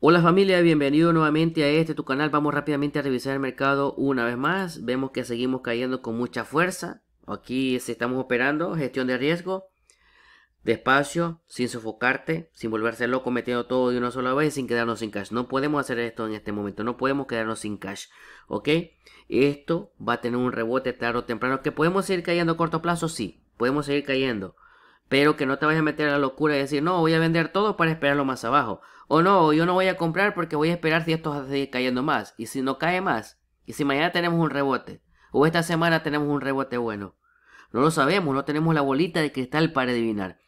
Hola familia, bienvenido nuevamente a este tu canal. Vamos rápidamente a revisar el mercado una vez más. Vemos que seguimos cayendo con mucha fuerza. Aquí estamos operando, gestión de riesgo, despacio, sin sofocarte, sin volverse loco metiendo todo de una sola vez, sin quedarnos sin cash. No podemos hacer esto en este momento, no podemos quedarnos sin cash, ¿ok? Esto va a tener un rebote tarde o temprano. ¿Que podemos seguir cayendo a corto plazo? Sí, podemos seguir cayendo. Pero que no te vayas a meter a la locura y decir, no, voy a vender todo para esperarlo más abajo. O no, yo no voy a comprar porque voy a esperar si esto va a seguir cayendo más. Y si no cae más. Y si mañana tenemos un rebote. O esta semana tenemos un rebote bueno. No lo sabemos, no tenemos la bolita de cristal para adivinar.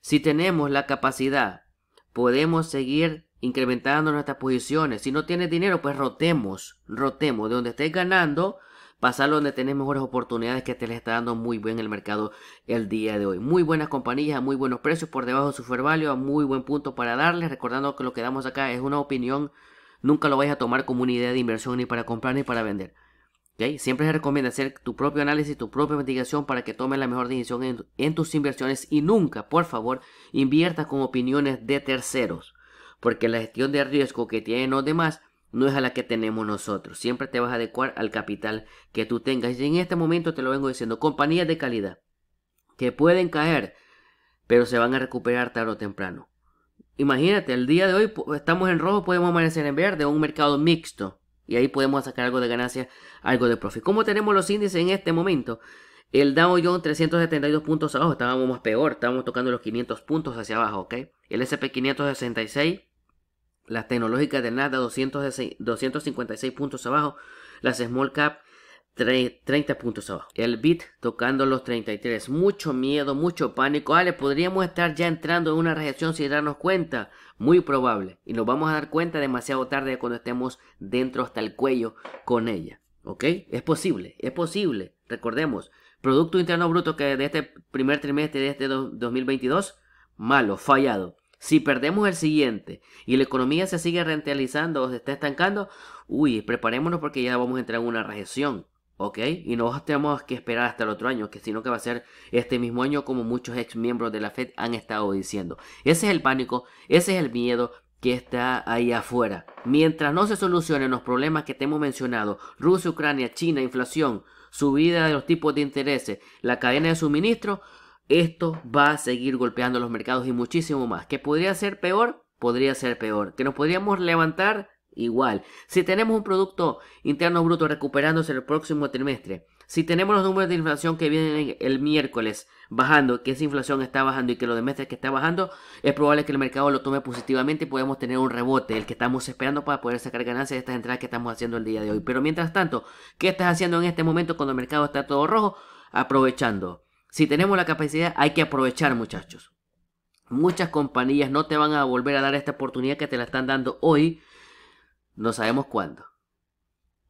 Si tenemos la capacidad, podemos seguir incrementando nuestras posiciones. Si no tienes dinero, pues rotemos, rotemos. De donde estés ganando, pasarlo donde tenés mejores oportunidades que te les está dando muy bien el mercado el día de hoy. Muy buenas compañías, muy buenos precios por debajo de su fair value, a muy buen punto para darles. Recordando que lo que damos acá es una opinión, nunca lo vais a tomar como una idea de inversión ni para comprar ni para vender. Siempre se recomienda hacer tu propio análisis, tu propia investigación para que tomes la mejor decisión en, en tus inversiones y nunca, por favor, inviertas con opiniones de terceros, porque la gestión de riesgo que tienen los demás no es a la que tenemos nosotros. Siempre te vas a adecuar al capital que tú tengas. Y en este momento te lo vengo diciendo, compañías de calidad que pueden caer, pero se van a recuperar tarde o temprano. Imagínate, el día de hoy estamos en rojo, podemos amanecer en verde, un mercado mixto. Y ahí podemos sacar algo de ganancia, algo de profit. ¿Cómo tenemos los índices en este momento? El Dow Jones 372 puntos abajo, estábamos más peor, estábamos tocando los 500 puntos hacia abajo, ¿ok? El SP 566 las tecnológicas de nada, 256 puntos abajo. Las Small Cap 30 puntos abajo. El bit tocando los 33. Mucho miedo, mucho pánico. Ale, ah, podríamos estar ya entrando en una reacción sin darnos cuenta. Muy probable. Y nos vamos a dar cuenta demasiado tarde cuando estemos dentro hasta el cuello con ella. ¿Ok? Es posible, es posible. Recordemos, Producto Interno Bruto que de este primer trimestre de este 2022, malo, fallado. Si perdemos el siguiente y la economía se sigue rentalizando o se está estancando, uy, preparémonos porque ya vamos a entrar en una recesión, ¿ok? Y no tenemos que esperar hasta el otro año, que sino que va a ser este mismo año como muchos ex miembros de la Fed han estado diciendo. Ese es el pánico, ese es el miedo que está ahí afuera. Mientras no se solucionen los problemas que te hemos mencionado, Rusia, Ucrania, China, inflación, subida de los tipos de intereses, la cadena de suministro, esto va a seguir golpeando los mercados y muchísimo más. ¿Que podría ser peor? Podría ser peor. ¿Que nos podríamos levantar? Igual. Si tenemos un Producto Interno Bruto recuperándose el próximo trimestre, si tenemos los números de inflación que vienen el miércoles bajando, que esa inflación está bajando y que lo meses que está bajando, es probable que el mercado lo tome positivamente y podemos tener un rebote, el que estamos esperando para poder sacar ganancias de estas entradas que estamos haciendo el día de hoy. Pero mientras tanto, ¿qué estás haciendo en este momento cuando el mercado está todo rojo? Aprovechando. Si tenemos la capacidad, hay que aprovechar, muchachos. Muchas compañías no te van a volver a dar esta oportunidad que te la están dando hoy. No sabemos cuándo.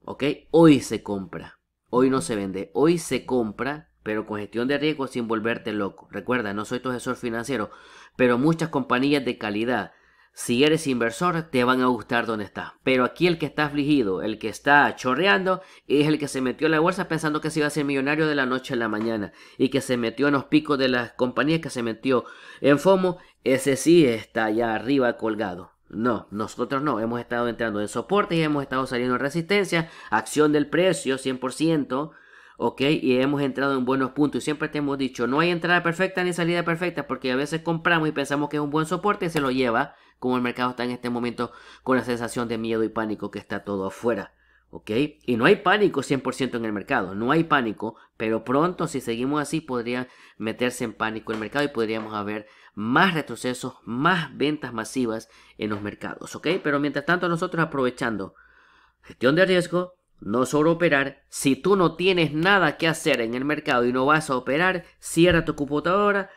¿Ok? Hoy se compra. Hoy no se vende. Hoy se compra, pero con gestión de riesgo sin volverte loco. Recuerda, no soy tu asesor financiero, pero muchas compañías de calidad si eres inversor, te van a gustar donde está. Pero aquí el que está afligido, el que está chorreando, es el que se metió en la bolsa pensando que se iba a ser millonario de la noche a la mañana. Y que se metió en los picos de las compañías, que se metió en FOMO. Ese sí está allá arriba colgado. No, nosotros no. Hemos estado entrando en soporte y hemos estado saliendo en resistencia. Acción del precio, 100%. ¿ok? Y hemos entrado en buenos puntos. Y siempre te hemos dicho, no hay entrada perfecta ni salida perfecta, porque a veces compramos y pensamos que es un buen soporte y se lo lleva como el mercado está en este momento con la sensación de miedo y pánico que está todo afuera. ¿Ok? Y no hay pánico 100% en el mercado, no hay pánico, pero pronto si seguimos así podría meterse en pánico el mercado y podríamos haber más retrocesos, más ventas masivas en los mercados, ¿ok? Pero mientras tanto nosotros aprovechando gestión de riesgo, no operar. Si tú no tienes nada que hacer en el mercado y no vas a operar, cierra tu computadora,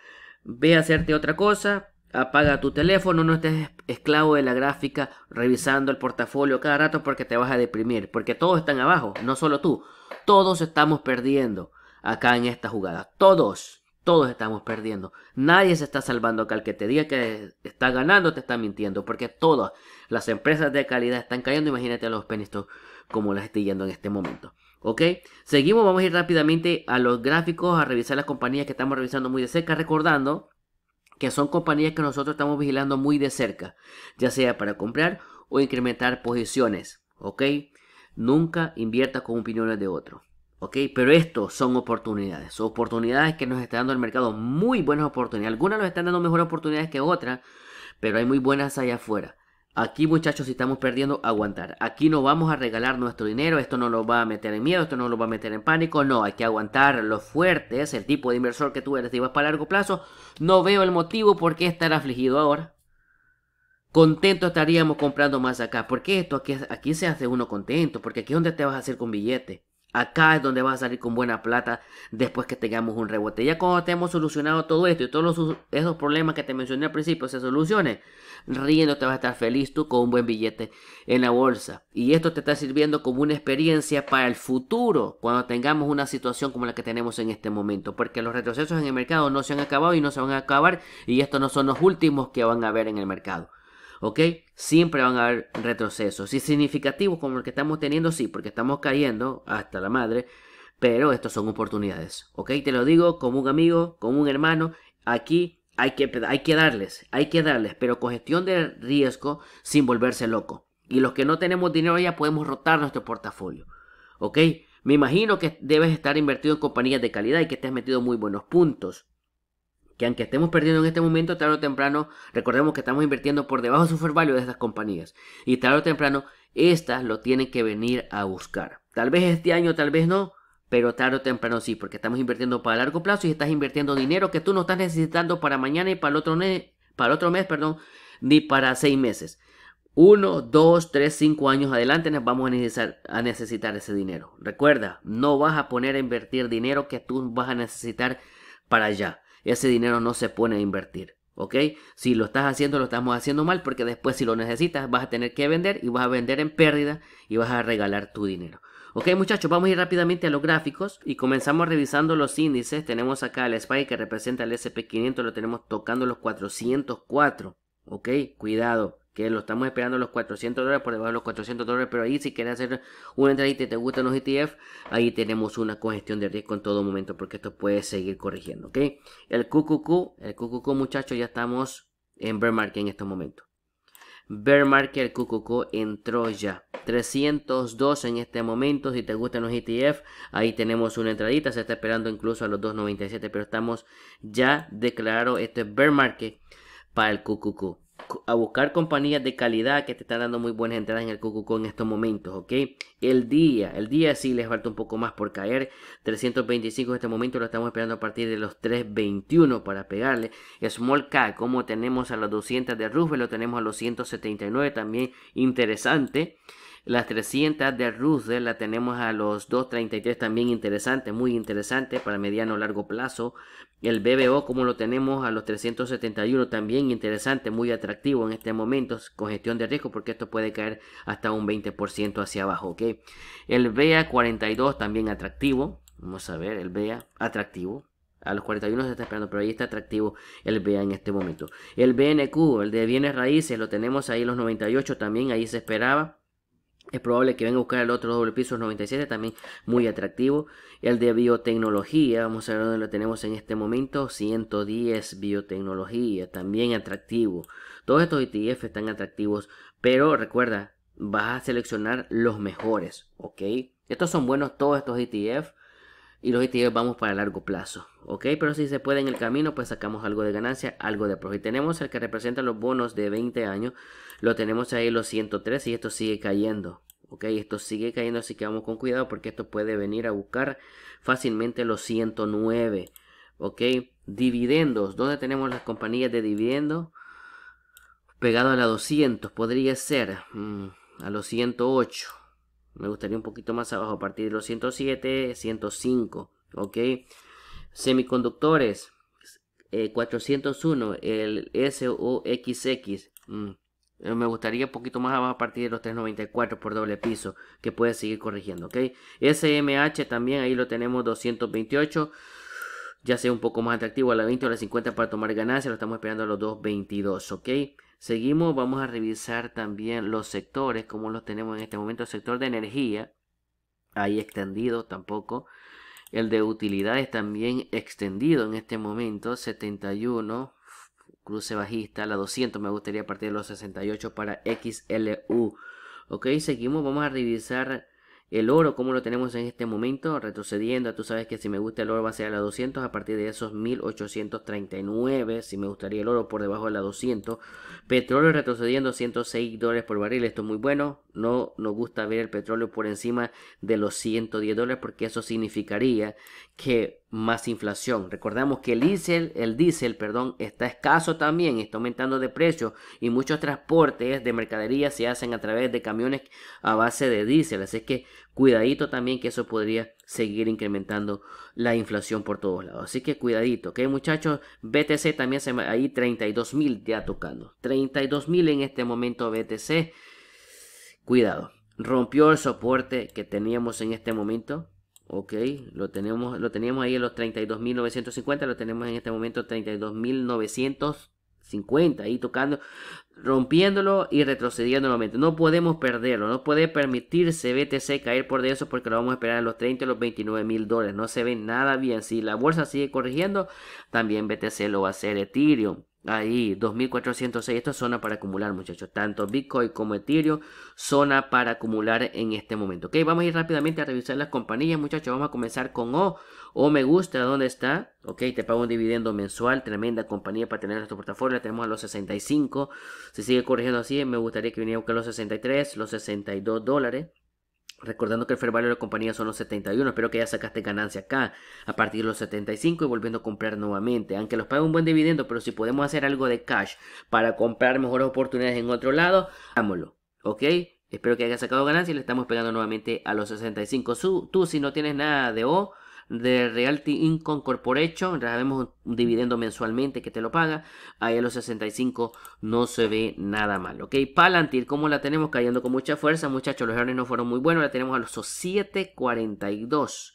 ve a hacerte otra cosa, Apaga tu teléfono, no estés esclavo de la gráfica revisando el portafolio cada rato porque te vas a deprimir, porque todos están abajo, no solo tú. Todos estamos perdiendo acá en esta jugada. Todos, todos estamos perdiendo. Nadie se está salvando acá. El que te diga que está ganando te está mintiendo, porque todas las empresas de calidad están cayendo. Imagínate a los penistos como las estoy yendo en este momento. ¿Ok? Seguimos, vamos a ir rápidamente a los gráficos, a revisar las compañías que estamos revisando muy de cerca, recordando que son compañías que nosotros estamos vigilando muy de cerca, ya sea para comprar o incrementar posiciones, ¿ok? Nunca invierta con opiniones de otro, ¿ok? Pero esto son oportunidades, oportunidades que nos está dando el mercado, muy buenas oportunidades. Algunas nos están dando mejores oportunidades que otras, pero hay muy buenas allá afuera. Aquí muchachos, si estamos perdiendo, aguantar. Aquí no vamos a regalar nuestro dinero, esto no lo va a meter en miedo, esto no lo va a meter en pánico, no, hay que aguantar los fuertes, el tipo de inversor que tú eres, si vas para largo plazo, no veo el motivo por qué estar afligido ahora. Contento estaríamos comprando más acá, porque esto aquí, aquí se hace uno contento, porque aquí es donde te vas a hacer con billete. Acá es donde vas a salir con buena plata después que tengamos un rebote. Ya cuando te hemos solucionado todo esto y todos esos problemas que te mencioné al principio se solucionen, riendo te vas a estar feliz tú con un buen billete en la bolsa. Y esto te está sirviendo como una experiencia para el futuro, cuando tengamos una situación como la que tenemos en este momento. Porque los retrocesos en el mercado no se han acabado y no se van a acabar. Y estos no son los últimos que van a haber en el mercado. ¿ok? Siempre van a haber retrocesos. Y significativos como el que estamos teniendo, sí, porque estamos cayendo hasta la madre, pero estos son oportunidades, ¿ok? Te lo digo como un amigo, como un hermano, aquí hay que, hay que darles, hay que darles, pero con gestión de riesgo sin volverse loco. Y los que no tenemos dinero ya podemos rotar nuestro portafolio, ¿ok? Me imagino que debes estar invertido en compañías de calidad y que te has metido muy buenos puntos que aunque estemos perdiendo en este momento, tarde o temprano, recordemos que estamos invirtiendo por debajo de su value de estas compañías. Y tarde o temprano, estas lo tienen que venir a buscar. Tal vez este año, tal vez no, pero tarde o temprano sí, porque estamos invirtiendo para largo plazo y estás invirtiendo dinero que tú no estás necesitando para mañana y para el otro, para otro mes, perdón, ni para seis meses. Uno, dos, tres, cinco años adelante nos vamos a a necesitar ese dinero. Recuerda, no vas a poner a invertir dinero que tú vas a necesitar para allá ese dinero no se pone a invertir. ¿Ok? Si lo estás haciendo, lo estamos haciendo mal porque después si lo necesitas vas a tener que vender y vas a vender en pérdida y vas a regalar tu dinero. Ok muchachos, vamos a ir rápidamente a los gráficos y comenzamos revisando los índices. Tenemos acá el SPY que representa el SP500, lo tenemos tocando los 404. Ok, cuidado que lo estamos esperando los 400 dólares, por debajo de los 400 dólares, pero ahí si quieres hacer una entradita y te, gustan los ETF, ahí tenemos una congestión de riesgo en todo momento, porque esto puede seguir corrigiendo, ¿ok? El QQQ, el QQQ muchachos, ya estamos en bear market en este momento Bear market, el QQQ entró ya. 302 en este momento, si te gustan los ETF, ahí tenemos una entradita, se está esperando incluso a los 2.97, pero estamos ya declarado, este bear market para el QQQ a buscar compañías de calidad que te están dando muy buenas entradas en el Cucucó en estos momentos, ¿ok? El día, el día sí les falta un poco más por caer. 325 en este momento lo estamos esperando a partir de los 321 para pegarle. Small K, como tenemos a los 200 de Roosevelt, lo tenemos a los 179 también interesante. Las 300 de Rusder la tenemos a los 2.33 también interesante, muy interesante para mediano o largo plazo. El BBO como lo tenemos a los 371 también interesante, muy atractivo en este momento con gestión de riesgo porque esto puede caer hasta un 20% hacia abajo. El BEA 42 también atractivo. Vamos a ver, el BEA atractivo. A los 41 se está esperando, pero ahí está atractivo el BA en este momento. El BNQ, el de bienes raíces, lo tenemos ahí los 98 también, ahí se esperaba. Es probable que venga a buscar el otro doble piso 97, también muy atractivo. El de biotecnología, vamos a ver dónde lo tenemos en este momento. 110 biotecnología, también atractivo. Todos estos ETF están atractivos, pero recuerda, vas a seleccionar los mejores, ¿ok? Estos son buenos todos estos ETF, y los vamos para largo plazo, ¿ok? Pero si se puede en el camino, pues sacamos algo de ganancia, algo de Y Tenemos el que representa los bonos de 20 años, lo tenemos ahí los 103 y esto sigue cayendo, ¿ok? Esto sigue cayendo, así que vamos con cuidado porque esto puede venir a buscar fácilmente los 109, ¿ok? Dividendos, ¿dónde tenemos las compañías de dividendos? Pegado a la 200, podría ser mm, a los 108, me gustaría un poquito más abajo, a partir de los 107, 105, ¿ok? Semiconductores, 401, eh, el SOXX. Mm. Eh, me gustaría un poquito más abajo a partir de los 394 por doble piso, que puede seguir corrigiendo, ¿ok? SMH también, ahí lo tenemos 228 ya sea un poco más atractivo a la 20 o la 50 para tomar ganancia, lo estamos esperando a los 2.22, ¿ok? Seguimos, vamos a revisar también los sectores, como los tenemos en este momento, el sector de energía, ahí extendido tampoco. El de utilidades también extendido en este momento, 71, cruce bajista, la 200 me gustaría partir de los 68 para XLU. Ok, seguimos, vamos a revisar el oro, como lo tenemos en este momento, retrocediendo, tú sabes que si me gusta el oro va a ser a la 200, a partir de esos 1839, si me gustaría el oro por debajo de la 200. Petróleo retrocediendo 106 dólares por barril, esto es muy bueno, no nos gusta ver el petróleo por encima de los 110 dólares porque eso significaría más inflación. recordamos que el diésel, el diésel, perdón, está escaso también, está aumentando de precio y muchos transportes de mercadería se hacen a través de camiones a base de diésel, así que cuidadito también que eso podría seguir incrementando la inflación por todos lados. Así que cuidadito, que muchachos? BTC también se ahí 32 mil ya tocando, 32 mil en este momento BTC. Cuidado, rompió el soporte que teníamos en este momento Ok, lo tenemos lo teníamos ahí en los 32.950, lo tenemos en este momento 32.950, ahí tocando, rompiéndolo y retrocediendo nuevamente. No podemos perderlo, no puede permitirse BTC caer por de eso porque lo vamos a esperar en los 30 o los 29 mil dólares. No se ve nada bien. Si la bolsa sigue corrigiendo, también BTC lo va a hacer Ethereum. Ahí, 2406. Esto es zona para acumular, muchachos. Tanto Bitcoin como Ethereum, zona para acumular en este momento. Ok, vamos a ir rápidamente a revisar las compañías, muchachos. Vamos a comenzar con O. O me gusta, ¿dónde está? Ok, te pago un dividendo mensual. Tremenda compañía para tener nuestro portafolio. tenemos a los 65. Si sigue corrigiendo así, me gustaría que viniera a buscar los 63, los 62 dólares. Recordando que el fair value de la compañía son los 71, espero que ya sacaste ganancia acá a partir de los 75 y volviendo a comprar nuevamente. Aunque los pague un buen dividendo, pero si podemos hacer algo de cash para comprar mejores oportunidades en otro lado, hagámoslo. ¿Ok? Espero que haya sacado ganancia y le estamos pegando nuevamente a los 65. Tú, si no tienes nada de O, de Realty Income Corporation, ya un dividendo mensualmente que te lo paga, ahí a los 65 no se ve nada mal, ¿ok? Palantir, ¿cómo la tenemos? Cayendo con mucha fuerza, muchachos, los errores no fueron muy buenos, la tenemos a los 7.42,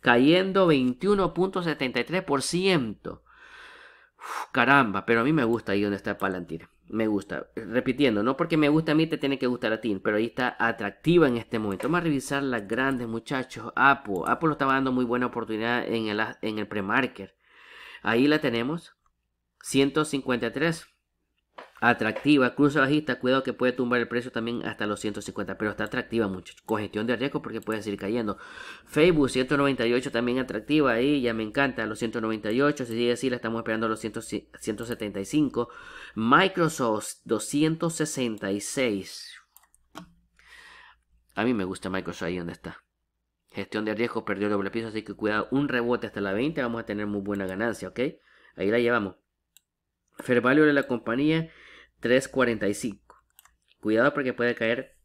cayendo 21.73%. Caramba, pero a mí me gusta ahí donde está Palantir me gusta. Repitiendo, no porque me gusta a mí te tiene que gustar a ti, pero ahí está atractiva en este momento. Vamos a revisar las grandes, muchachos. Apple. Apple lo estaba dando muy buena oportunidad en el, en el pre Ahí la tenemos. 153 atractiva. cruza bajista, cuidado que puede tumbar el precio también hasta los 150, pero está atractiva mucho. gestión de riesgo porque puede seguir cayendo. Facebook 198 también atractiva ahí, ya me encanta, los 198, si sigue así la estamos esperando a los 175. Microsoft 266. A mí me gusta Microsoft ahí donde está. Gestión de riesgo perdió el doble piso, así que cuidado, un rebote hasta la 20, vamos a tener muy buena ganancia, ¿ok? Ahí la llevamos. Fair value de la compañía 3.45. Cuidado porque puede caer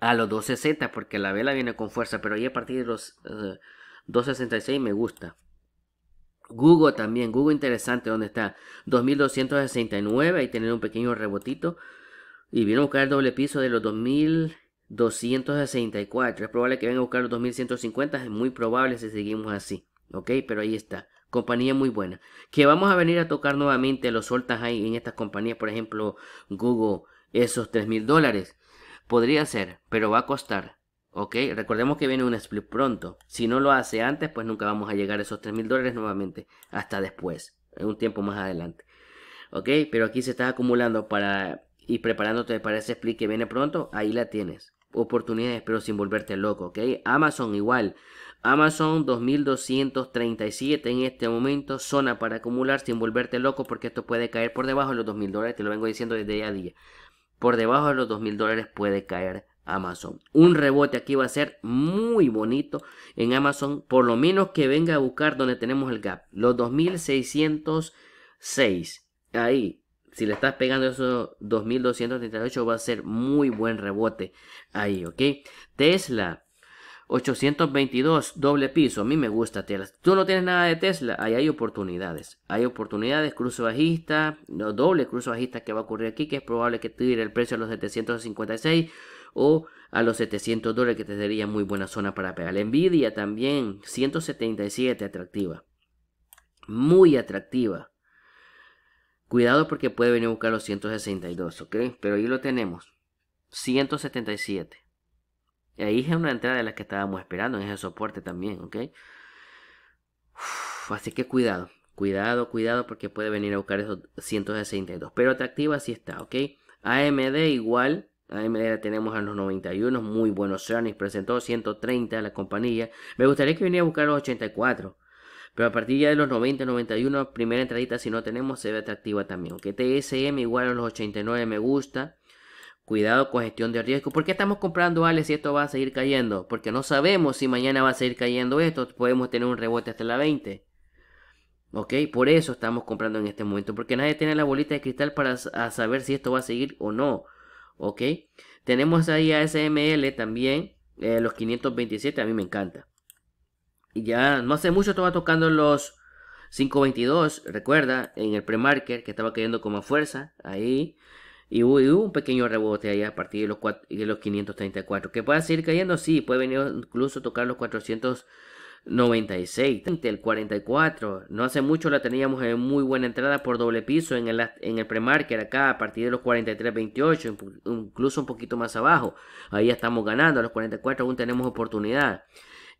a los 2.60 porque la vela viene con fuerza, pero ahí a partir de los 2.66 eh, me gusta. Google también, Google interesante, donde está 2269, ahí tener un pequeño rebotito. Y viene a buscar el doble piso de los 2264. Es probable que venga a buscar los 2150, es muy probable si seguimos así. Ok, pero ahí está compañía muy buena. Que vamos a venir a tocar nuevamente los soltas ahí en estas compañías, por ejemplo, Google, esos 3 mil dólares. Podría ser, pero va a costar. ¿Ok? Recordemos que viene un split pronto. Si no lo hace antes, pues nunca vamos a llegar a esos 3 mil dólares nuevamente. Hasta después, en un tiempo más adelante. ¿Ok? Pero aquí se está acumulando para y preparándote para ese split que viene pronto. Ahí la tienes. Oportunidades, pero sin volverte loco. ¿Ok? Amazon igual. Amazon 2237 en este momento, zona para acumular sin volverte loco porque esto puede caer por debajo de los 2000 dólares, te lo vengo diciendo desde día a día. Por debajo de los 2000 dólares puede caer Amazon. Un rebote aquí va a ser muy bonito en Amazon, por lo menos que venga a buscar donde tenemos el gap, los 2606. Ahí, si le estás pegando esos 2238 va a ser muy buen rebote ahí, ¿ok? Tesla 822, doble piso. A mí me gusta Tesla. Tú no tienes nada de Tesla, ahí hay oportunidades. Hay oportunidades, cruzo bajista, no, doble cruzo bajista que va a ocurrir aquí, que es probable que tuviera el precio a los 756 o a los 700 dólares, que te sería muy buena zona para pegar. La Nvidia también, 177, atractiva. Muy atractiva. Cuidado porque puede venir a buscar los 162, ¿ok? Pero ahí lo tenemos. 177. Ahí es una entrada de la que estábamos esperando, En ese soporte también, ¿ok? así que cuidado, cuidado, cuidado porque puede venir a buscar esos 162. Pero atractiva sí está, ¿ok? AMD igual, AMD la tenemos a los 91, muy buenos earnings, presentó 130 a la compañía. Me gustaría que viniera a buscar los 84. Pero a partir ya de los 90, 91, primera entradita, si no tenemos, se ve atractiva también. ¿ok? TSM igual a los 89 me gusta. Cuidado con gestión de riesgo. ¿Por qué estamos comprando Alex si esto va a seguir cayendo? Porque no sabemos si mañana va a seguir cayendo esto. Podemos tener un rebote hasta la 20. ¿Ok? Por eso estamos comprando en este momento. Porque nadie tiene la bolita de cristal para saber si esto va a seguir o no. ¿Ok? Tenemos ahí a SML también. Eh, los 527. A mí me encanta. Y ya no hace mucho estaba tocando los 522. Recuerda, en el pre que estaba cayendo con más fuerza. Ahí. Y hubo, un pequeño rebote ahí a partir de los, de los 534. ¿Que pueda seguir cayendo? Sí, puede venir incluso a tocar los 496. El 44. No hace mucho la teníamos en muy buena entrada por doble piso en el, en el pre-market acá a partir de los 43.28. Incluso un poquito más abajo. Ahí estamos ganando. A los 44 aún tenemos oportunidad.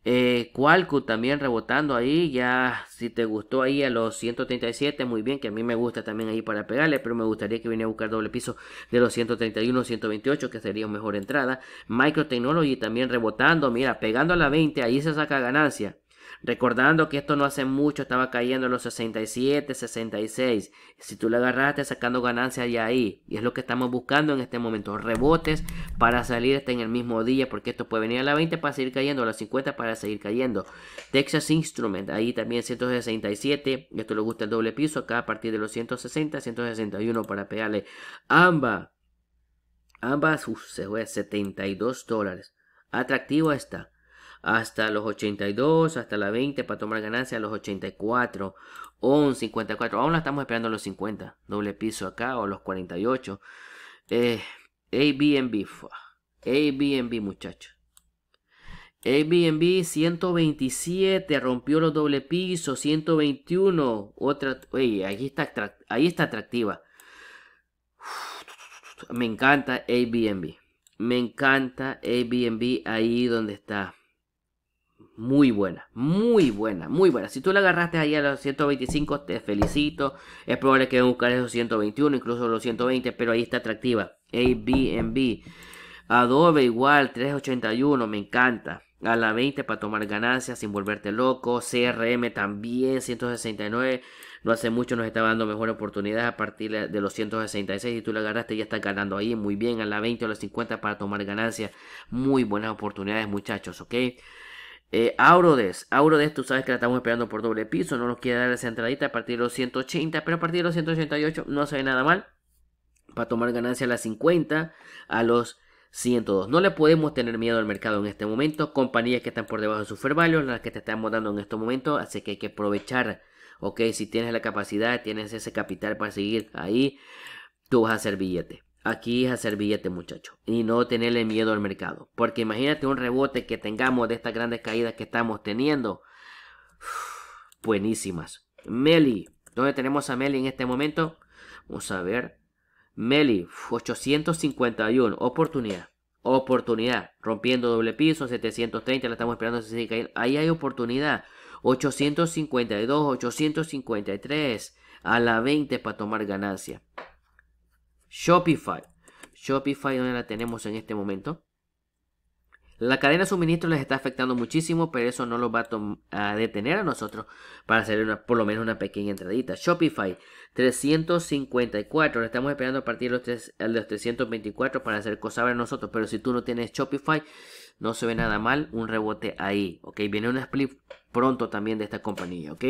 Eh, Qualcomm también rebotando ahí, ya si te gustó ahí a los 137, muy bien, que a mí me gusta también ahí para pegarle, pero me gustaría que viniera a buscar doble piso de los 131, 128, que sería mejor entrada. Microtechnology también rebotando, mira, pegando a la 20, ahí se saca ganancia. Recordando que esto no hace mucho estaba cayendo los 67, 66. Si tú le agarraste sacando ganancias Ya ahí, y es lo que estamos buscando en este momento, rebotes para salir en el mismo día, porque esto puede venir a la 20 para seguir cayendo, a la 50 para seguir cayendo. Texas Instrument, ahí también 167. Esto le gusta el doble piso, acá a partir de los 160, 161 para pegarle. ambas, ambas Uf, se fue 72 dólares. Atractivo está hasta los 82, hasta la 20 para tomar ganancia a los 84 o un 54. Aún la estamos esperando a los 50, doble piso acá o los 48. Eh, ABNB, muchachos. ABNB, 127 rompió los doble pisos, 121. Otra, oye, ahí está, ahí está atractiva. Me encanta ABNB. Me encanta ABNB ahí donde está. Muy buena, muy buena, muy buena. Si tú la agarraste ahí a los 125, te felicito. Es probable que buscar esos 121, incluso los 120, pero ahí está atractiva. Airbnb. Adobe igual, 381, me encanta. A la 20 para tomar ganancias sin volverte loco. CRM también, 169. No hace mucho nos estaba dando mejor oportunidad a partir de los 166 y tú la agarraste ya estás ganando ahí muy bien a la 20 o a la 50 para tomar ganancias. Muy buenas oportunidades muchachos, ¿ok? Eh, Aurodes, Aurodes, tú sabes que la estamos esperando por doble piso, no nos quiere dar esa entradita a partir de los 180, pero a partir de los 188 no se ve nada mal para tomar ganancia a las 50, a los 102. No le podemos tener miedo al mercado en este momento. Compañías que están por debajo de su fair value, las que te estamos dando en este momento, así que hay que aprovechar. Ok, si tienes la capacidad, tienes ese capital para seguir ahí, tú vas a hacer billete. Aquí es hacer billete, muchacho. Y no tenerle miedo al mercado. Porque imagínate un rebote que tengamos de estas grandes caídas que estamos teniendo. buenísimas. Meli. ¿Dónde tenemos a Meli en este momento? Vamos a ver. Meli, 851. Oportunidad. Oportunidad. Rompiendo doble piso, 730. La estamos esperando. Ahí hay oportunidad. 852, 853. A la 20 para tomar ganancia. Shopify. Shopify donde la tenemos en este momento. La cadena de suministro les está afectando muchísimo, pero eso no lo va a, detener a nosotros para hacer una, por lo menos una pequeña entradita. Shopify 354, Le estamos esperando a partir de los, de 324 para hacer cosas para nosotros, pero si tú no tienes Shopify, no se ve nada mal, un rebote ahí, ok, viene un split pronto también de esta compañía, ok.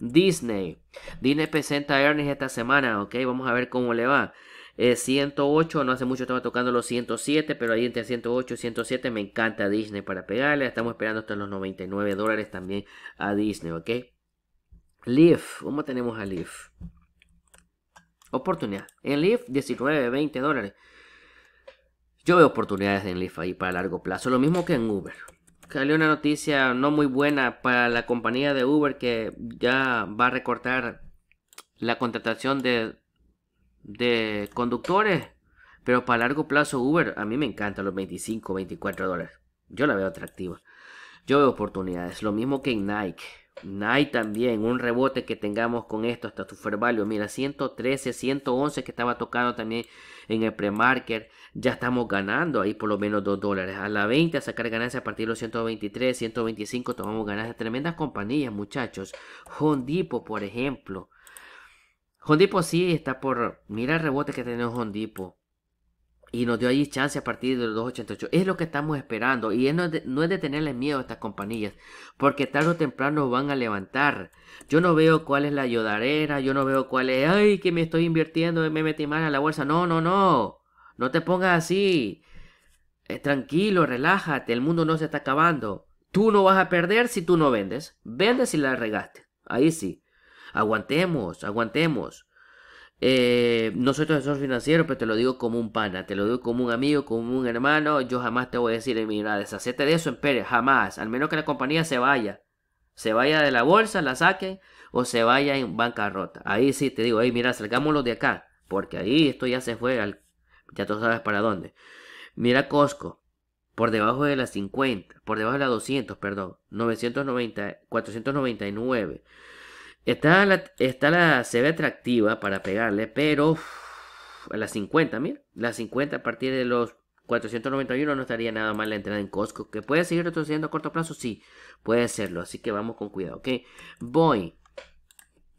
Disney, Disney presenta earnings esta semana, ok, vamos a ver cómo le va. 108, no hace mucho estaba tocando los 107, pero ahí entre 108 y 107 me encanta Disney para pegarle. Estamos esperando hasta los 99 dólares también a Disney, ¿ok? Leaf, ¿cómo tenemos a Leaf? Oportunidad. En Leaf, 19, 20 dólares. Yo veo oportunidades en Leaf ahí para largo plazo. Lo mismo que en Uber. Salió una noticia no muy buena para la compañía de Uber que ya va a recortar la contratación de de conductores. Pero para largo plazo Uber, a mí me encanta los 25, 24 dólares. Yo la veo atractiva. Yo veo oportunidades. Lo mismo que en Nike. Nike también. Un rebote que tengamos con esto hasta tu value. Mira, 113, 111 que estaba tocando también en el pre Ya estamos ganando ahí por lo menos 2 dólares. A la 20 a sacar ganancias a partir de los 123, 125. Tomamos ganancias. Tremendas compañías, muchachos. Hondipo por ejemplo. Hondipo sí está por. Mira el rebote que tenemos Hondipo. Y nos dio ahí chance a partir de los 2.88. Es lo que estamos esperando. Y no, es de, tenerle miedo a estas compañías. Porque tarde o temprano van a levantar. Yo no veo cuál es la ayudarera. Yo no veo cuál es. Ay, que me estoy invirtiendo. Me metí mal a la bolsa. No, no, no. No te pongas así. Eh, tranquilo, relájate. El mundo no se está acabando. Tú no vas a perder si tú no vendes. Vende si la regaste. Ahí sí aguantemos, aguantemos. Eh, no soy tu asesor financiero, pero te lo digo como un pana, te lo digo como un amigo, como un hermano. Yo jamás te voy a decir, mira, deshacete de eso en Pérez, jamás. Al menos que la compañía se vaya. Se vaya de la bolsa, la saquen o se vaya en bancarrota. Ahí sí te digo, ahí mira, salgámoslo de acá. Porque ahí esto ya se fue, al, ya tú sabes para dónde. Mira Costco, por debajo de las 50, por debajo de las 200, perdón, 990, 499 está la, está la se ve atractiva para pegarle, pero a las 50, mira, las 50 a partir de los 491 no estaría nada mal la entrada en Costco. ¿Que puede seguir retrocediendo a corto plazo? Sí, puede serlo. Así que vamos con cuidado, ¿ok? Voy.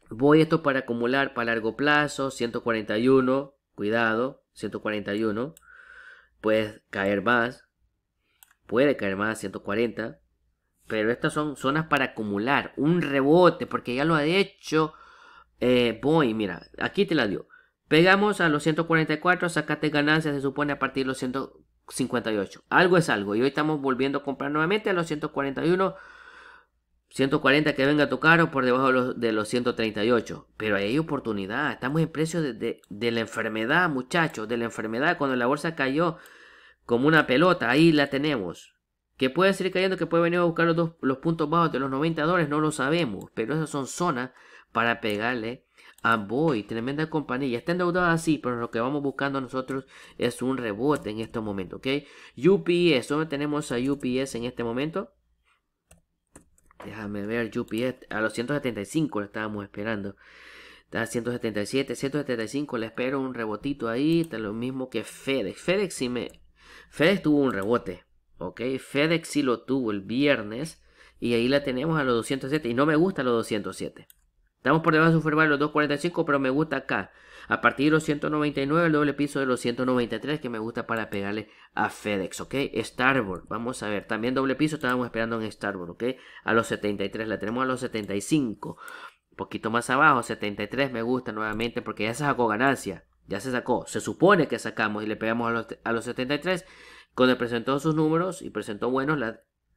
Voy esto para acumular para largo plazo. 141. Cuidado. 141. Puede caer más. Puede caer más. 140. Pero estas son zonas para acumular. Un rebote, porque ya lo ha hecho Voy, eh, Mira, aquí te la dio. Pegamos a los 144, sacaste ganancias, se supone, a partir de los 158. Algo es algo. Y hoy estamos volviendo a comprar nuevamente a los 141. 140 que venga a tocar o por debajo de los, de 138. Pero hay oportunidad. Estamos en precio de, de, de, la enfermedad, muchachos. De la enfermedad. Cuando la bolsa cayó como una pelota, ahí la tenemos. Que puede seguir cayendo, que puede venir a buscar los, los puntos bajos de los 90 dólares, no lo sabemos. Pero esas son zonas para pegarle a Boy. Tremenda compañía. está endeudada así, pero lo que vamos buscando nosotros es un rebote en estos momentos, ¿ok? UPS, ¿dónde tenemos a UPS en este momento? Déjame ver, UPS a los 175 lo estábamos esperando. Está a 177, 175, le espero un rebotito ahí. Está lo mismo que FedEx. FedEx me... FedEx tuvo un rebote. ¿ok? FedEx sí lo tuvo el viernes y ahí la tenemos a los 207 y no me gusta los 207. Estamos por debajo de su firma los 245, pero me gusta acá. A partir de los 199, el doble piso de los 193 que me gusta para pegarle a FedEx, ¿ok? Starboard, vamos a ver. También doble piso estábamos esperando en Starboard, ¿ok? A los 73, la tenemos a los 75. Un poquito más abajo, 73 me gusta nuevamente porque ya se sacó ganancia. Ya se sacó. Se supone que sacamos y le pegamos a los, a los 73. Cuando presentó sus números y presentó buenos,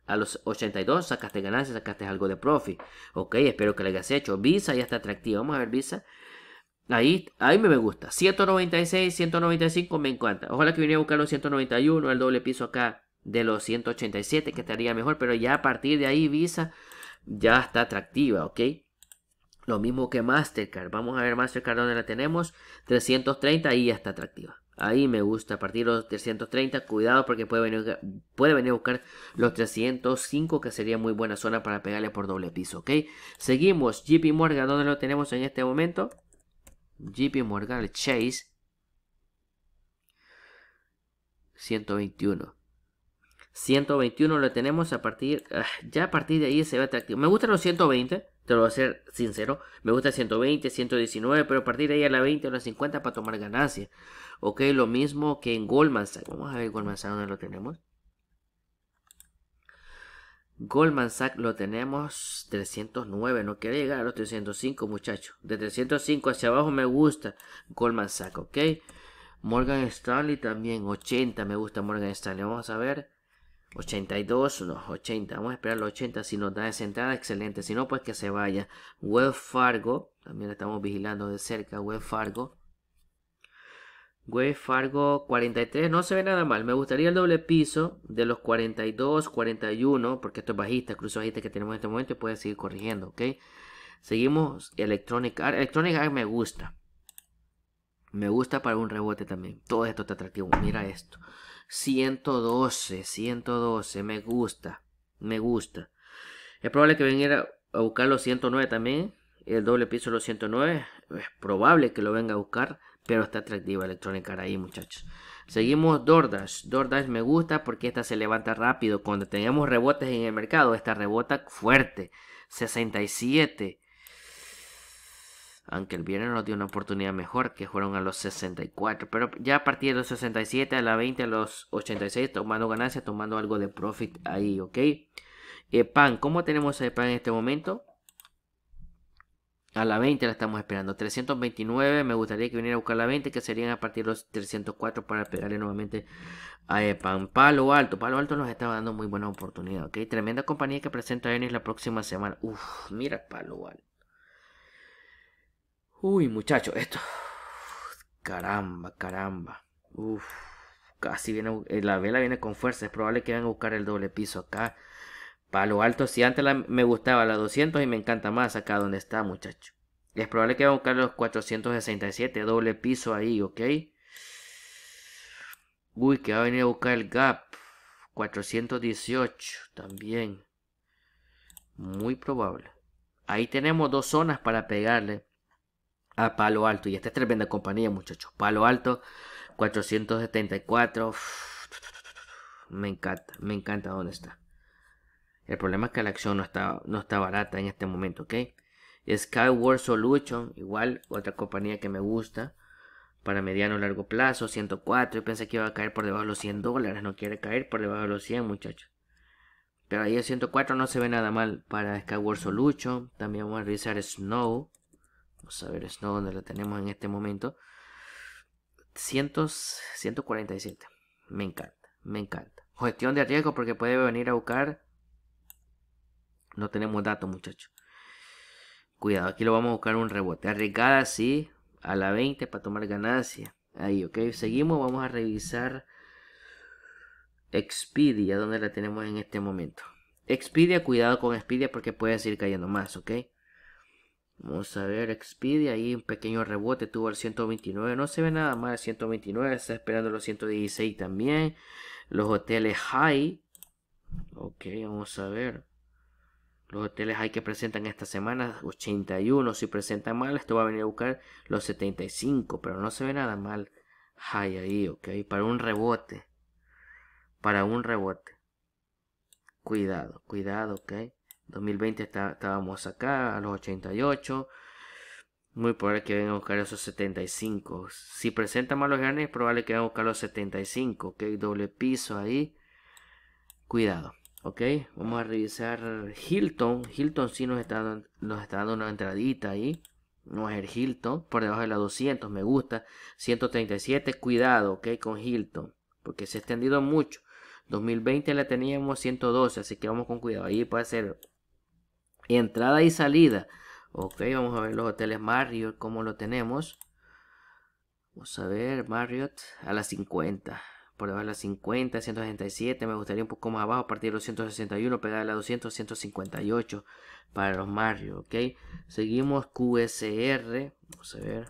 a los 82 sacaste ganancias, sacaste algo de profit. Ok, espero que le hayas hecho. Visa ya está atractiva. Vamos a ver Visa. Ahí, ahí me gusta. 196, 195 me encanta. Ojalá que viniera a buscar los 191, el doble piso acá de los 187 que estaría mejor. Pero ya a partir de ahí Visa ya está atractiva, ¿ok? Lo mismo que Mastercard. Vamos a ver Mastercard donde la tenemos. 330 y ya está atractiva. Ahí me gusta, a partir de los 330, cuidado porque puede venir, puede venir a buscar los 305, que sería muy buena zona para pegarle por doble piso, ¿ok? Seguimos, JP Morgan, ¿dónde lo tenemos en este momento? JP Morgan, el Chase. 121. 121 lo tenemos a partir, ah, ya a partir de ahí se ve atractivo. Me gustan los 120, te lo voy a ser sincero. Me gusta 120, 119, pero a partir de ahí a la 20 o la 50 para tomar ganancias Ok, lo mismo que en Goldman Sachs. Vamos a ver Goldman Sachs donde lo tenemos. Goldman Sachs lo tenemos 309, no quiere llegar a los 305 muchachos. De 305 hacia abajo me gusta Goldman Sachs, ok. Morgan Stanley también, 80 me gusta Morgan Stanley. Vamos a ver, 82, no, 80. Vamos a esperar los 80. Si nos da esa entrada, excelente. Si no, pues que se vaya. Wells Fargo, también estamos vigilando de cerca. Wells Fargo, Wave Fargo 43, no se ve nada mal. Me gustaría el doble piso de los 42, 41, porque esto es bajista, cruz bajista que tenemos en este momento y puede seguir corrigiendo, ¿ok? Seguimos Electronic Art. Electronic me gusta. Me gusta para un rebote también. Todo esto está atractivo. Mira esto. 112, 112. Me gusta. Me gusta. Es probable que venga a buscar los 109 también. El doble piso de los 109. Es probable que lo venga a buscar. Pero está atractiva electrónica ahí, muchachos. Seguimos DoorDash. DoorDash me gusta porque esta se levanta rápido. Cuando teníamos rebotes en el mercado, esta rebota fuerte. 67. Aunque el viernes nos dio una oportunidad mejor, que fueron a los 64. Pero ya a partir de los 67, a la 20, a los 86, tomando ganancias, tomando algo de profit ahí, ¿ok? Epan, eh, pan, ¿cómo tenemos el pan en este momento? A la 20 la estamos esperando. 329, me gustaría que viniera a buscar la 20, que serían a partir de los 304 para pegarle nuevamente a Epan. Eh, Palo Alto. Palo Alto nos estaba dando muy buena oportunidad, ¿ok? Tremenda compañía que presenta Enis la próxima semana. Uf, mira Palo Alto. Uy, muchachos, esto. Caramba, caramba. Uf, casi viene. Eh, la vela viene con fuerza. Es probable que vayan a buscar el doble piso acá. Palo Alto, si antes me gustaba la 200 y me encanta más acá donde está, muchacho. Es probable que va a buscar los 467, doble piso ahí, ¿ok? Uy, que va a venir a buscar el gap. 418 también. Muy probable. Ahí tenemos dos zonas para pegarle a Palo Alto. Y esta es tremenda compañía, muchachos. Palo Alto, 474. Me encanta, me encanta dónde está. El problema es que la acción no está, no está barata en este momento, ¿ok? Skyward Solution, igual, otra compañía que me gusta. Para mediano o largo plazo, 104. Yo pensé que iba a caer por debajo de los 100 dólares. No quiere caer por debajo de los 100, muchachos. Pero ahí el 104 no se ve nada mal para Skyward Solution. También vamos a revisar Snow. Vamos a ver Snow donde la tenemos en este momento. 147. Me encanta, me encanta. Gestión de riesgo porque puede venir a buscar no tenemos datos, muchachos. Cuidado, aquí lo vamos a buscar un rebote. Arriesgada, sí. A la 20 para tomar ganancia. Ahí, ok. Seguimos, vamos a revisar Expedia, donde la tenemos en este momento. Expedia, cuidado con Expedia porque puede seguir cayendo más, ok. Vamos a ver Expedia, ahí un pequeño rebote, tuvo el 129, no se ve nada más el 129, está esperando los 116 también. Los hoteles high, ok, vamos a ver. Los hoteles hay que presentan esta semana 81. Si presenta mal, esto va a venir a buscar los 75. Pero no se ve nada mal. Hay ahí, ok. Para un rebote. Para un rebote. Cuidado, cuidado, ok. 2020 estábamos acá, a los 88. Muy probable que vengan a buscar esos 75. Si presenta mal los ganes, probable que vengan a buscar los 75. Ok, doble piso ahí. Cuidado. Ok, vamos a revisar Hilton. Hilton sí nos está, nos está dando una entradita ahí. No es el Hilton, por debajo de la 200, me gusta. 137, cuidado, ok, con Hilton. Porque se ha extendido mucho. 2020 la teníamos 112, así que vamos con cuidado. Ahí puede ser entrada y salida. Ok, vamos a ver los hoteles Marriott, cómo lo tenemos. Vamos a ver Marriott a las 50 por debajo de las 50, 167, me gustaría un poco más abajo, a partir de los 161, pegar a la 200, 158 para los Mario, ¿ok? Seguimos QSR, vamos a ver.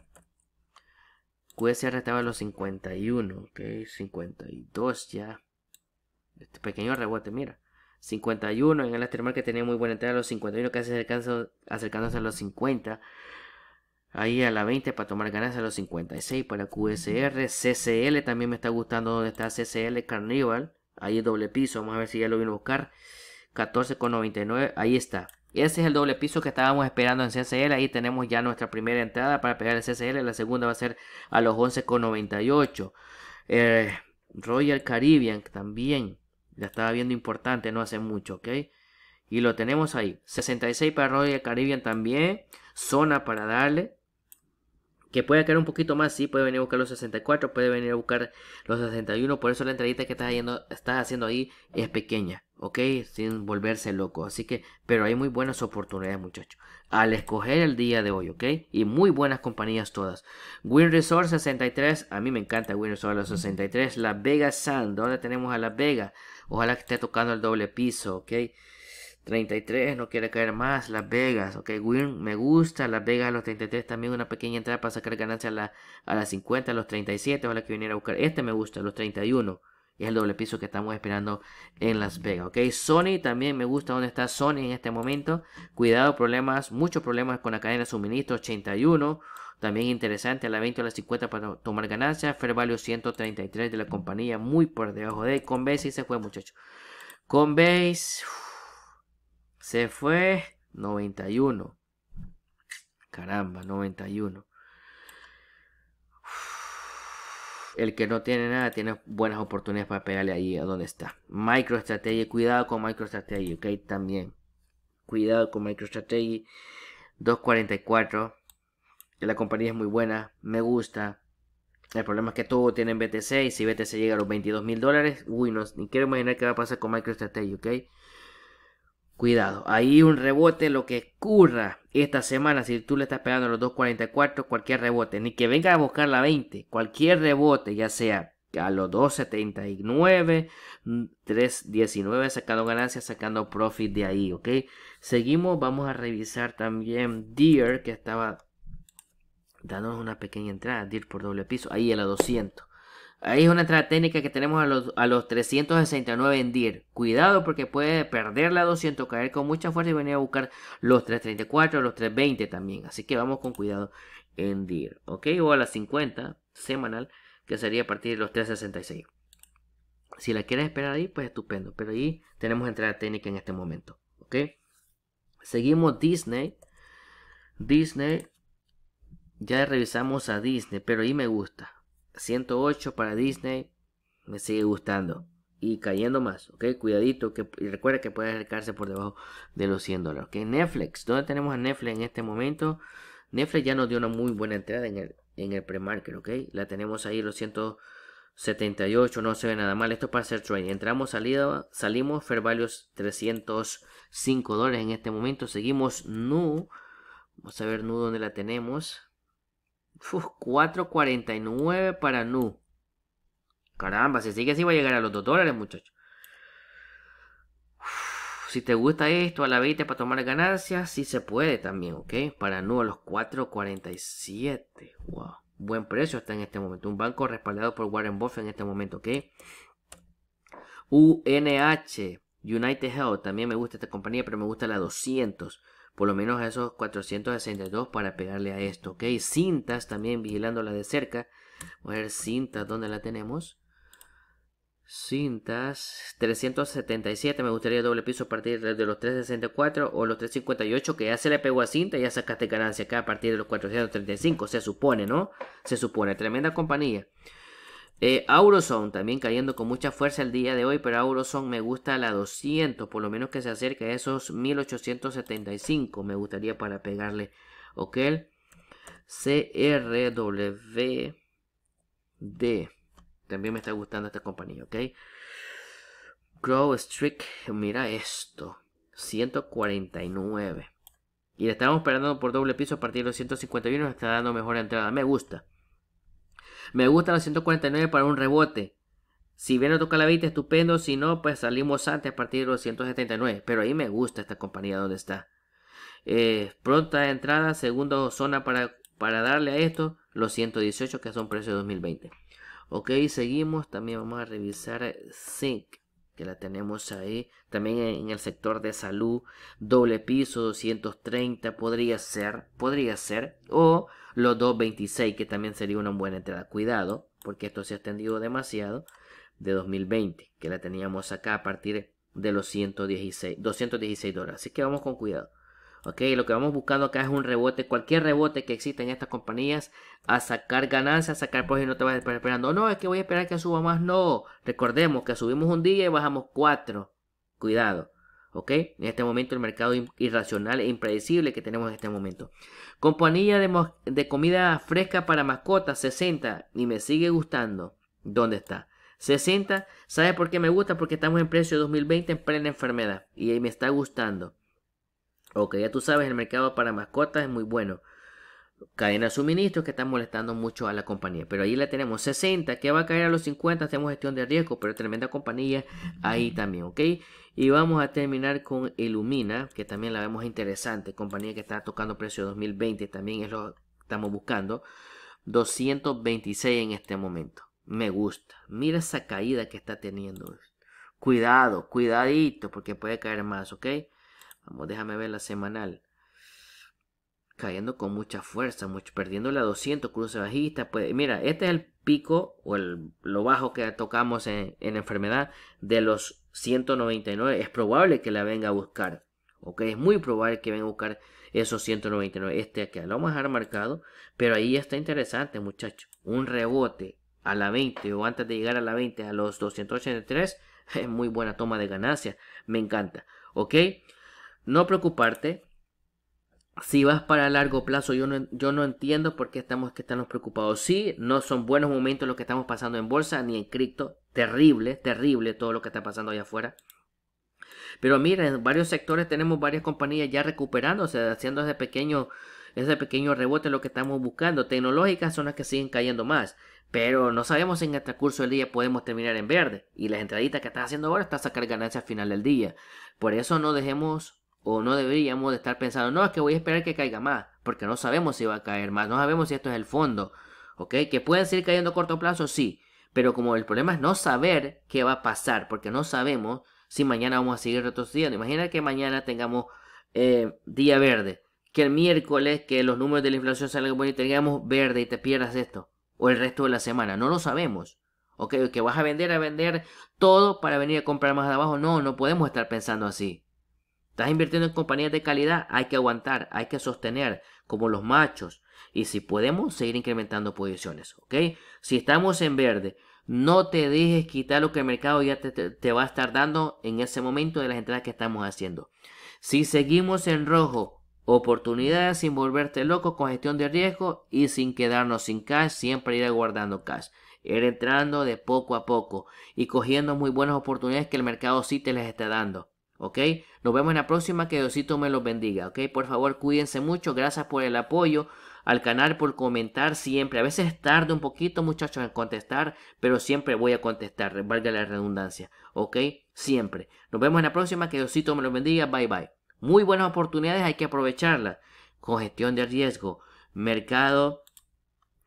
QSR estaba a los 51, ¿ok? 52 ya. Este pequeño rebote, mira. 51 en el Que tenía muy buena entrada los 51, casi acercándose a los 50. Ahí a la 20 para tomar ganas a los 56 para QSR. CCL también me está gustando donde está CCL Carnival. Ahí doble piso, vamos a ver si ya lo vino a buscar. 14,99, ahí está. Ese es el doble piso que estábamos esperando en CCL. Ahí tenemos ya nuestra primera entrada para pegar el CCL. La segunda va a ser a los 11,98. Eh, Royal Caribbean también. La estaba viendo importante no hace mucho, ¿ok? Y lo tenemos ahí. 66 para Royal Caribbean también. Zona para darle. Que puede caer un poquito más, sí, puede venir a buscar los 64, puede venir a buscar los 61, por eso la entradita que estás, haciendo ahí es pequeña, ¿ok? Sin volverse loco, así que, pero hay muy buenas oportunidades muchachos, al escoger el día de hoy, ¿ok? Y muy buenas compañías todas. Win Resort 63, a mí me encanta Win Resort los 63, la Vegas Sand, donde tenemos a Las Vegas? Ojalá que esté tocando el doble piso, ¿ok? 33, no quiere caer más. Las Vegas, ok. Win, me gusta. Las Vegas a los 33 también una pequeña entrada para sacar ganancia a, la, a las 50, a los 37. la que viniera a buscar. Este me gusta, los 31. Y es el doble piso que estamos esperando en Las Vegas, ok. Sony también me gusta dónde está Sony en este momento. Cuidado, problemas, muchos problemas con la cadena de suministro, 81. También interesante a la 20 a las 50 para tomar ganancia. Fair value 133 de la compañía, muy por debajo de. Base, y se fue, muchachos. con Uff se fue 91. Caramba, 91. El que no tiene nada tiene buenas oportunidades para pegarle ahí a donde está. MicroStrategy, cuidado con MicroStrategy, ok, también. Cuidado con MicroStrategy 244. la compañía es muy buena, me gusta. El problema es que todo tiene BTC y si BTC llega a los 22 mil dólares, uy, no, ni quiero imaginar qué va a pasar con MicroStrategy, ok. Cuidado, ahí un rebote, lo que curra esta semana, si tú le estás pegando los 2.44, cualquier rebote, ni que venga a buscar la 20, cualquier rebote, ya sea a los 2.79, 3.19 mm, sacando ganancias, sacando profit de ahí, ¿ok? Seguimos, vamos a revisar también Deer, que estaba dándonos una pequeña entrada, Deer por doble piso, ahí a la 200. Ahí es una entrada técnica que tenemos a los, a los 369 en DIR. Cuidado porque puede perder la 200, caer con mucha fuerza y venir a buscar los 334, los 320 también. Así que vamos con cuidado en DIR. ¿Ok? O a las 50 semanal, que sería a partir de los 366. Si la quieres esperar ahí, pues estupendo. Pero ahí tenemos entrada técnica en este momento. ¿Ok? Seguimos Disney. Disney. Ya revisamos a Disney, pero ahí me gusta. 108 para Disney me sigue gustando. Y cayendo más, ¿ok? Cuidadito, que y recuerda que puede acercarse por debajo de los 100 dólares. ¿Ok? Netflix, ¿dónde tenemos a Netflix en este momento? Netflix ya nos dio una muy buena entrada en el, en el pre-market, ¿ok? La tenemos ahí los 178, no se ve nada mal. Esto para hacer trade. Entramos, salida, salimos, fair value 305 dólares en este momento. Seguimos NU. Vamos a ver NU donde la tenemos. 4.49 para Nu. Caramba, si sigue así va a llegar a los 2 dólares, muchachos. Si te gusta esto, a la 20 para tomar ganancias, sí se puede también, ¿ok? Para Nu a los 4.47. Buen precio está en este momento. Un banco respaldado por Warren Buffett en este momento, ¿ok? UNH, United Health. También me gusta esta compañía, pero me gusta la 200 por lo menos a esos 462 para pegarle a esto, ok, cintas también vigilándola de cerca, a ver cintas, ¿dónde la tenemos? Cintas 377, me gustaría doble piso a partir de los 364 o los 358, que ya se le pegó a cinta, ya sacaste ganancia acá a partir de los 435, se supone, ¿no? Se supone, tremenda compañía. Eh, Auroson también cayendo con mucha fuerza el día de hoy, pero Auroson me gusta la 200, por lo menos que se acerque a esos 1875, me gustaría para pegarle. Ok, CRWD, también me está gustando esta compañía, ok. Crow Streak, mira esto, 149. Y le estamos esperando por doble piso a partir de los 151, nos está dando mejor entrada, me gusta. Me gusta los 149 para un rebote. Si viene a toca la 20, estupendo. Si no, pues salimos antes a partir de los 179. Pero ahí me gusta esta compañía donde está. Eh, pronta entrada, segunda zona para, para darle a esto. Los 118 que son precios de 2020. Ok, seguimos. También vamos a revisar eh, Zinc que la tenemos ahí. También en el sector de salud, doble piso, 230, podría ser, podría ser. O los 2.26, que también sería una buena entrada. Cuidado, porque esto se ha extendido demasiado de 2020, que la teníamos acá a partir de los 116, 216 dólares. Así que vamos con cuidado. Ok, lo que vamos buscando acá es un rebote, cualquier rebote que exista en estas compañías, a sacar ganancias, a sacar si pues, no te vas esperando. No, es que voy a esperar que suba más. No, recordemos que subimos un día y bajamos cuatro. Cuidado. ¿ok? En este momento el mercado irracional e impredecible que tenemos en este momento. Compañía de, comida fresca para mascotas, 60. Y me sigue gustando. ¿Dónde está? 60. ¿Sabe por qué me gusta? Porque estamos en precio 2020 en plena enfermedad. Y ahí me está gustando. Ok, ya tú sabes, el mercado para mascotas es muy bueno. Cadena de suministros que están molestando mucho a la compañía. Pero ahí la tenemos 60, que va a caer a los 50. Hacemos gestión de riesgo, pero tremenda compañía ahí también, ¿ok? Y vamos a terminar con Illumina, que también la vemos interesante, compañía que está tocando precio 2020, también es lo estamos buscando. 226 en este momento. Me gusta. Mira esa caída que está teniendo. Cuidado, cuidadito, porque puede caer más, ¿ok? Vamos, déjame ver la semanal cayendo con mucha fuerza, mucho, perdiendo la 200 cruce bajista. Pues, mira, este es el pico o el, lo bajo que tocamos en, en enfermedad de los 199. Es probable que la venga a buscar. Ok, es muy probable que venga a buscar esos 199. Este aquí lo vamos a dejar marcado. Pero ahí está interesante, muchachos. Un rebote a la 20 o antes de llegar a la 20 a los 283. Es muy buena toma de ganancia. Me encanta. Ok, no preocuparte si vas para largo plazo, yo no, yo no entiendo por qué estamos que estamos preocupados. Sí, no son buenos momentos los que estamos pasando en bolsa ni en cripto. Terrible, terrible todo lo que está pasando allá afuera. Pero mira, en varios sectores tenemos varias compañías ya recuperándose, haciendo ese pequeño, ese pequeño rebote lo que estamos buscando. Tecnológicas son las que siguen cayendo más. Pero no sabemos si en el transcurso del día podemos terminar en verde. Y las entraditas que estás haciendo ahora estás a sacar ganancias al final del día. Por eso no dejemos o no deberíamos de estar pensando, no, es que voy a esperar que caiga más, porque no sabemos si va a caer más, no sabemos si esto es el fondo, ¿ok? Que pueden seguir cayendo a corto plazo, sí, pero como el problema es no saber qué va a pasar, porque no sabemos si mañana vamos a seguir retrocediendo. Imagina que mañana tengamos eh, día verde, que el miércoles que los números de la inflación salgan buenos y tengamos verde y te pierdas esto, o el resto de la semana, no lo sabemos. Ok, que vas a vender, a vender todo para venir a comprar más de abajo. No, no podemos estar pensando así. Estás invirtiendo en compañías de calidad, hay que aguantar, hay que sostener, como los machos. Y si podemos, seguir incrementando posiciones, ¿ok? Si estamos en verde, no te dejes quitar lo que el mercado ya te, va a estar dando en ese momento de las entradas que estamos haciendo. Si seguimos en rojo, oportunidades sin volverte loco con gestión de riesgo y sin quedarnos sin cash, siempre ir guardando cash. Ir entrando de poco a poco y cogiendo muy buenas oportunidades que el mercado sí te les está dando. ¿ok? Nos vemos en la próxima, que Diosito me los bendiga, ¿ok? Por favor, cuídense mucho, gracias por el apoyo al canal, por comentar siempre. A veces tarde un poquito, muchachos, en contestar, pero siempre voy a contestar, valga la redundancia, ¿ok? Siempre. Nos vemos en la próxima, que Diosito me los bendiga, bye bye. Muy buenas oportunidades, hay que aprovecharlas. Con gestión de riesgo, mercado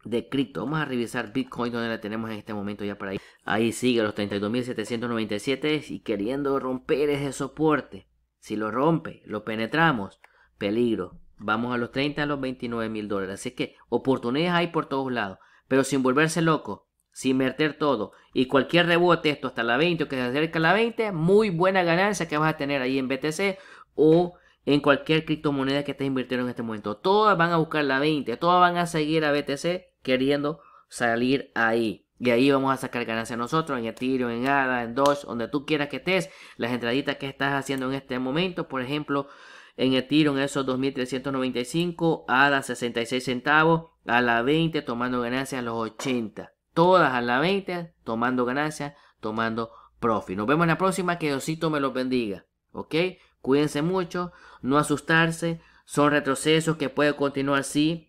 de cripto. Vamos a revisar Bitcoin donde la tenemos en este momento ya para ahí. Ahí sigue los 32.797 y queriendo romper ese soporte. Si lo rompe, lo penetramos. Peligro. Vamos a los 30, a los 29 mil dólares. Así que oportunidades hay por todos lados. Pero sin volverse loco, sin meter todo. Y cualquier rebote, esto hasta la 20 o que se acerca a la 20, muy buena ganancia que vas a tener ahí en BTC o en cualquier criptomoneda que estés invirtiendo en este momento. Todas van a buscar la 20, todas van a seguir a BTC queriendo salir ahí. Y ahí vamos a sacar ganancias nosotros en Ethereum, en ADA, en dos, donde tú quieras que estés. Las entraditas que estás haciendo en este momento, por ejemplo, en Ethereum esos 2.395, ADA 66 centavos, a la 20 tomando ganancias a los 80. Todas a la 20 tomando ganancias, tomando profit. Nos vemos en la próxima, que Diosito me los bendiga. ¿Ok? Cuídense mucho, no asustarse, son retrocesos que pueden continuar, así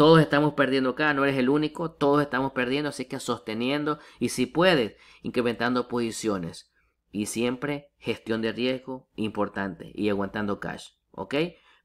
todos estamos perdiendo acá, no eres el único, todos estamos perdiendo, así que sosteniendo y si puedes, incrementando posiciones. Y siempre gestión de riesgo importante y aguantando cash, ¿ok?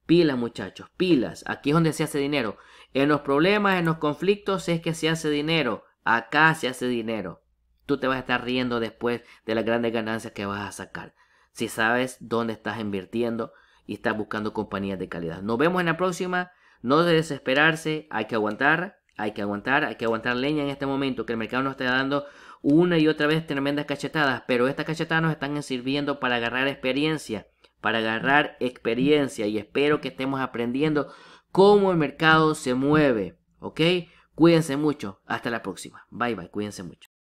Pilas muchachos, pilas. Aquí es donde se hace dinero. En los problemas, en los conflictos es que se hace dinero. Acá se hace dinero. Tú te vas a estar riendo después de las grandes ganancias que vas a sacar. Si sabes dónde estás invirtiendo y estás buscando compañías de calidad. Nos vemos en la próxima. No desesperarse, hay que aguantar, hay que aguantar, hay que aguantar leña en este momento, que el mercado nos está dando una y otra vez tremendas cachetadas, pero estas cachetadas nos están sirviendo para agarrar experiencia, para agarrar experiencia y espero que estemos aprendiendo cómo el mercado se mueve, ¿ok? Cuídense mucho, hasta la próxima, bye bye, cuídense mucho.